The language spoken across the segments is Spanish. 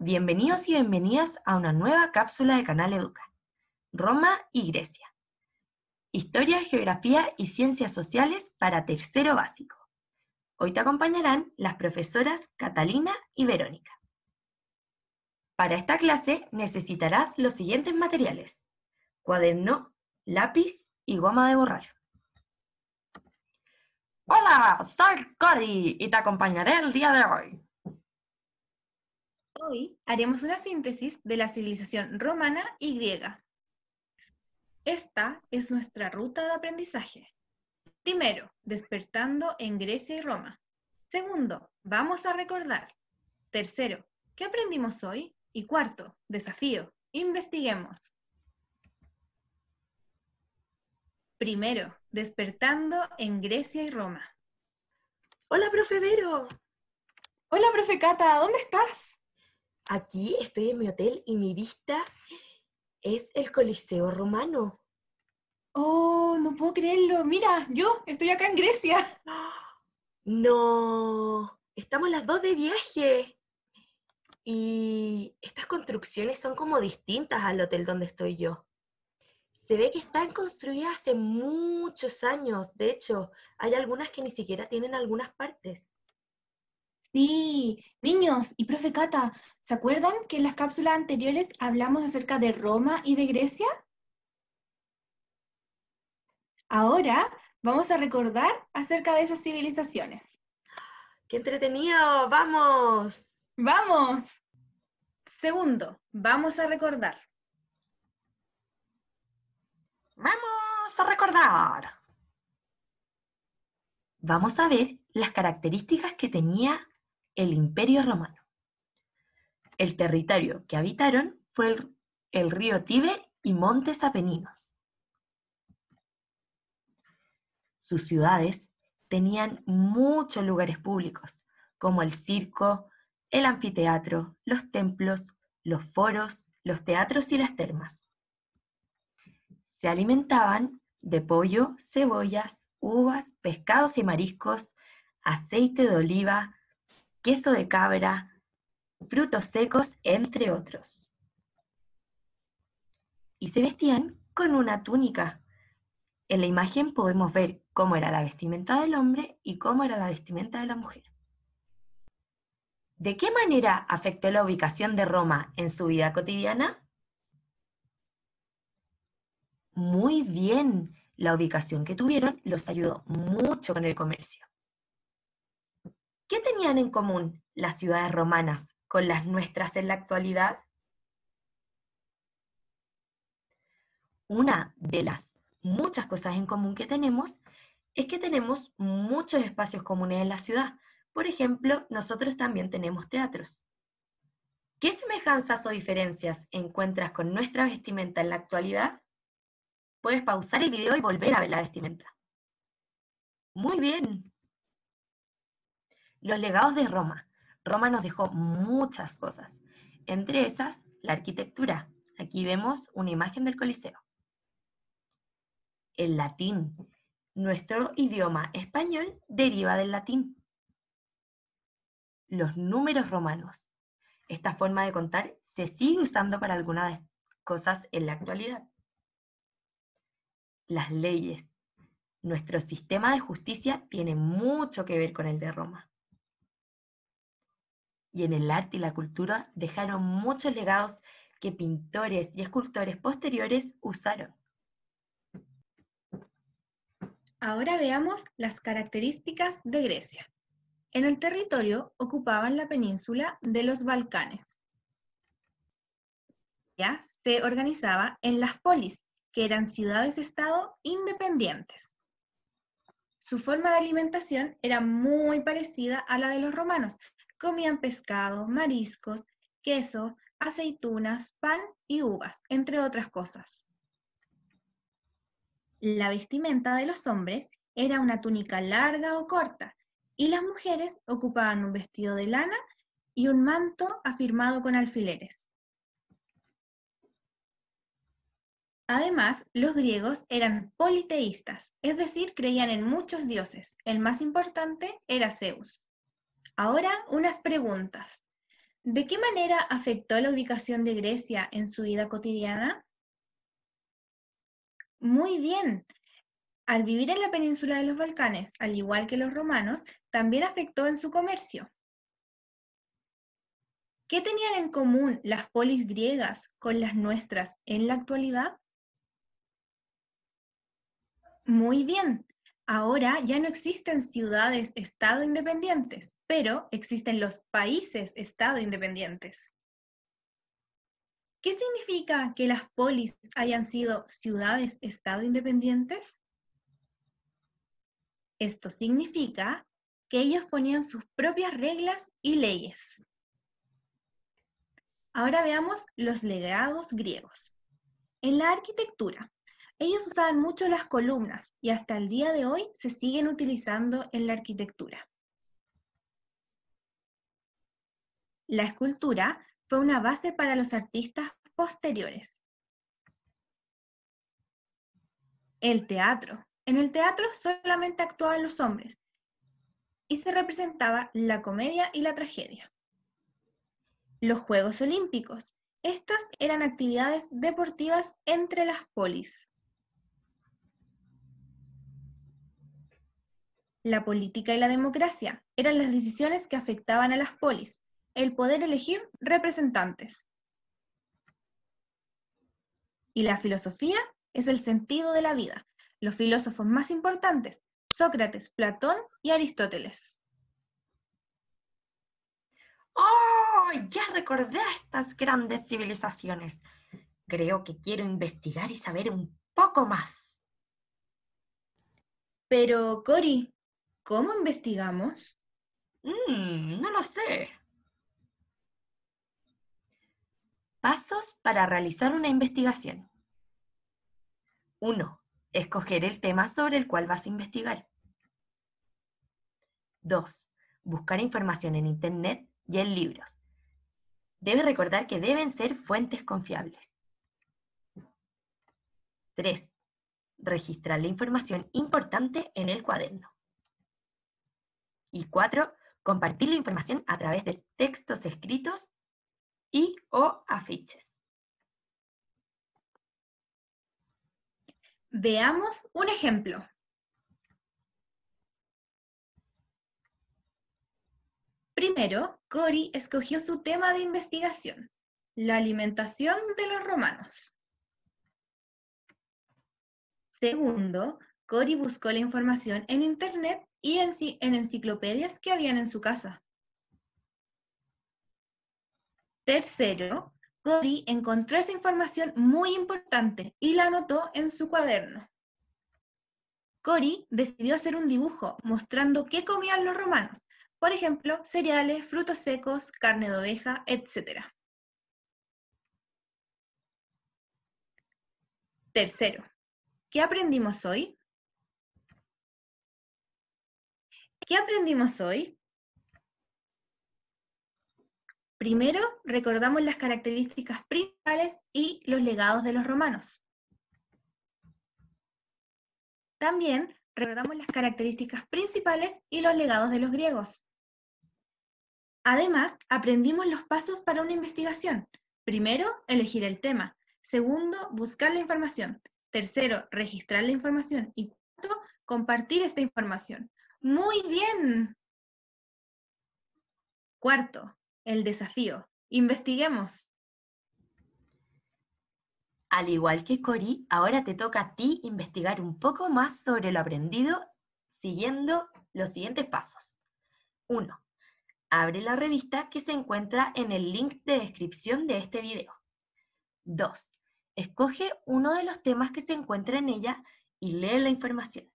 bienvenidos y bienvenidas a una nueva cápsula de Canal Educa. Roma y Grecia. Historia, Geografía y Ciencias Sociales para tercero básico. Hoy te acompañarán las profesoras Catalina y Verónica. Para esta clase necesitarás los siguientes materiales. Cuaderno, lápiz y goma de borrar. Hola, soy Cori y te acompañaré el día de hoy. Hoy haremos una síntesis de la civilización romana y griega. Esta es nuestra ruta de aprendizaje. Primero, despertando en Grecia y Roma. Segundo, vamos a recordar. Tercero, ¿qué aprendimos hoy? Y cuarto, desafío, investiguemos. Primero, despertando en Grecia y Roma. Hola, profe Vero. Hola, profe Cata, ¿dónde estás? aquí estoy en mi hotel y mi vista es el Coliseo Romano. Oh, no puedo creerlo. Mira, yo estoy acá en Grecia. No, estamos las dos de viaje. Y estas construcciones son como distintas al hotel donde estoy yo. Se ve que están construidas hace muchos años. De hecho, hay algunas que ni siquiera tienen algunas partes. Sí, niños y profe Cata, ¿se acuerdan que en las cápsulas anteriores hablamos acerca de Roma y de Grecia? Ahora vamos a recordar acerca de esas civilizaciones. ¡Qué entretenido! ¡Vamos! ¡Vamos! Segundo, vamos a recordar. Vamos a recordar. Vamos a ver las características que tenía el Imperio Romano. El territorio que habitaron fue el, río Tíber y montes apeninos. Sus ciudades tenían muchos lugares públicos, como el circo, el anfiteatro, los templos, los foros, los teatros y las termas. Se alimentaban de pollo, cebollas, uvas, pescados y mariscos, aceite de oliva, queso de cabra, frutos secos, entre otros. Y se vestían con una túnica. En la imagen podemos ver cómo era la vestimenta del hombre y cómo era la vestimenta de la mujer. ¿De qué manera afectó la ubicación de Roma en su vida cotidiana? Muy bien, la ubicación que tuvieron los ayudó mucho con el comercio. ¿Qué tenían en común las ciudades romanas con las nuestras en la actualidad? Una de las muchas cosas en común que tenemos es que tenemos muchos espacios comunes en la ciudad. Por ejemplo, nosotros también tenemos teatros. ¿Qué semejanzas o diferencias encuentras con nuestra vestimenta en la actualidad? Puedes pausar el video y volver a ver la vestimenta. Muy bien, los legados de Roma. Roma nos dejó muchas cosas, entre esas la arquitectura. Aquí vemos una imagen del Coliseo. El latín. Nuestro idioma español deriva del latín. Los números romanos. Esta forma de contar se sigue usando para algunas cosas en la actualidad. Las leyes. Nuestro sistema de justicia tiene mucho que ver con el de Roma y en el arte y la cultura dejaron muchos legados que pintores y escultores posteriores usaron. Ahora veamos las características de Grecia. En el territorio ocupaban la península de los Balcanes. Ya se organizaba en las polis, que eran ciudades-estado independientes. Su forma de alimentación era muy parecida a la de los romanos, comían pescado, mariscos, queso, aceitunas, pan y uvas, entre otras cosas. La vestimenta de los hombres era una túnica larga o corta, y las mujeres ocupaban un vestido de lana y un manto afirmado con alfileres. Además, los griegos eran politeístas, es decir, creían en muchos dioses. El más importante era Zeus. Ahora, unas preguntas. ¿De qué manera afectó la ubicación de Grecia en su vida cotidiana? Muy bien. Al vivir en la península de los Balcanes, al igual que los romanos, también afectó en su comercio. ¿Qué tenían en común las polis griegas con las nuestras en la actualidad? Muy bien. Ahora ya no existen ciudades-estado independientes, pero existen los países-estado independientes. ¿Qué significa que las polis hayan sido ciudades-estado independientes? Esto significa que ellos ponían sus propias reglas y leyes. Ahora veamos los legados griegos. En la arquitectura, ellos usaban mucho las columnas y hasta el día de hoy se siguen utilizando en la arquitectura. La escultura fue una base para los artistas posteriores. El teatro. En el teatro solamente actuaban los hombres y se representaba la comedia y la tragedia. Los Juegos Olímpicos. Estas eran actividades deportivas entre las polis. la política y la democracia eran las decisiones que afectaban a las polis, el poder elegir representantes. Y la filosofía es el sentido de la vida, los filósofos más importantes, Sócrates, Platón y Aristóteles. ¡Oh! Ya recordé a estas grandes civilizaciones. Creo que quiero investigar y saber un poco más. Pero, Cori, ¿Cómo investigamos? Mm, no lo sé. Pasos para realizar una investigación. 1. Escoger el tema sobre el cual vas a investigar. 2. Buscar información en Internet y en libros. Debes recordar que deben ser fuentes confiables. 3. Registrar la información importante en el cuaderno. Y cuatro, compartir la información a través de textos escritos y o afiches. Veamos un ejemplo. Primero, Cori escogió su tema de investigación, la alimentación de los romanos. Segundo, Cori buscó la información en Internet y en, enciclopedias que habían en su casa. Tercero, Cori encontró esa información muy importante y la anotó en su cuaderno. Cori decidió hacer un dibujo mostrando qué comían los romanos, por ejemplo, cereales, frutos secos, carne de oveja, etc. Tercero, ¿qué aprendimos hoy? ¿Qué aprendimos hoy? Primero, recordamos las características principales y los legados de los romanos. También recordamos las características principales y los legados de los griegos. Además, aprendimos los pasos para una investigación. Primero, elegir el tema. Segundo, buscar la información. Tercero, registrar la información. Y cuarto, compartir esta información. Muy bien. Cuarto, el desafío. Investiguemos. Al igual que Cori, ahora te toca a ti investigar un poco más sobre lo aprendido siguiendo los siguientes pasos. 1. Abre la revista que se encuentra en el link de descripción de este video. 2. Escoge uno de los temas que se encuentra en ella y lee la información.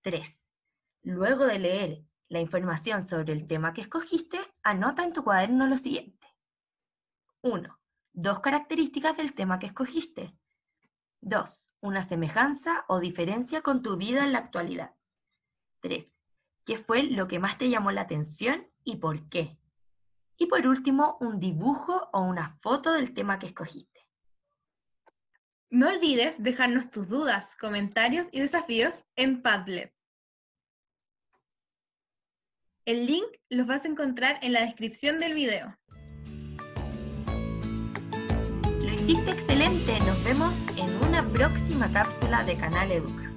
3. Luego de leer la información sobre el tema que escogiste, anota en tu cuaderno lo siguiente. 1. Dos características del tema que escogiste. 2. Una semejanza o diferencia con tu vida en la actualidad. 3. ¿Qué fue lo que más te llamó la atención y por qué? Y por último, un dibujo o una foto del tema que escogiste. No olvides dejarnos tus dudas, comentarios y desafíos en Padlet. El link los vas a encontrar en la descripción del video. Lo hiciste excelente, nos vemos en una próxima cápsula de Canal Educa.